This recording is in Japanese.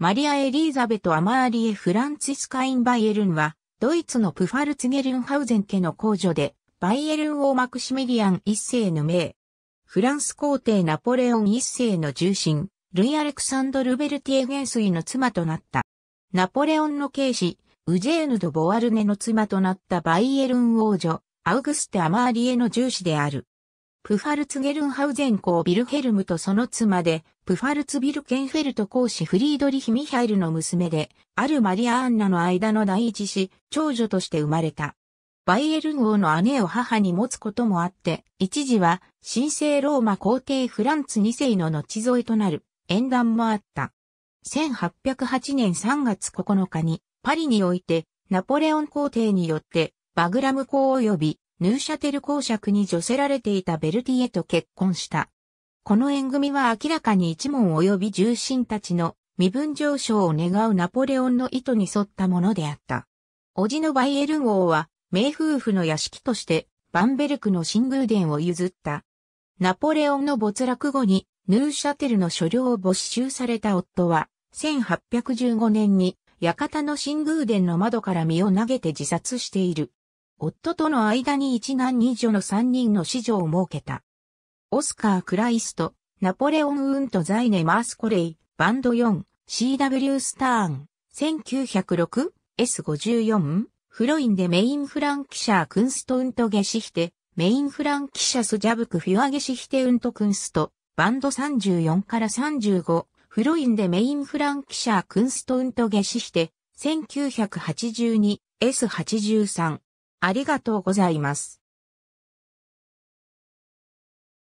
マリア・エリーザベト・アマーリエ・フランツィスカイン・バイエルンは、ドイツのプファルツゲルンハウゼン家の皇女で、バイエルン王マクシミリアン一世の命。フランス皇帝ナポレオン一世の重臣、ルイ・アレクサンドル・ベルティエ元帥の妻となった。ナポレオンの警視、ウジェーヌ・ド・ボワルネの妻となったバイエルン王女、アウグステ・アマーリエの重子である。プファルツゲルンハウゼン公ビルヘルムとその妻で、プファルツビルケンフェルト公子フリードリヒ・ミハイルの娘で、あるマリア・アンナの間の第一子、長女として生まれた。バイエルン王の姉を母に持つこともあって、一時は神聖ローマ皇帝フランツ2世の後添えとなる縁談もあった。1808年3月9日にパリにおいてナポレオン皇帝によってバグラム公及びヌーシャテル公爵に助せられていたベルティエと結婚した。この縁組は明らかに一門及び重臣たちの身分上昇を願うナポレオンの意図に沿ったものであった。叔父のバイエル号は、名夫婦の屋敷として、バンベルクの新宮殿を譲った。ナポレオンの没落後に、ヌーシャテルの所領を没収された夫は、1815年に、館の新宮殿の窓から身を投げて自殺している。夫との間に一男二女の三人の子女を設けた。オスカー・クライスト、ナポレオン・ウント・ザイネ・マースコレイ、バンド 4CW スターン、1906S54、フロインでメインフランキシャー・クンスト・ウント・ゲシヒテ、メインフランキシャス・ジャブク・フィワゲシヒテ・ウント・クンスト、バンド34から35、フロインでメインフランキシャー・クンスト・ウント・ゲシヒテ、1982S83、ありがとうございます。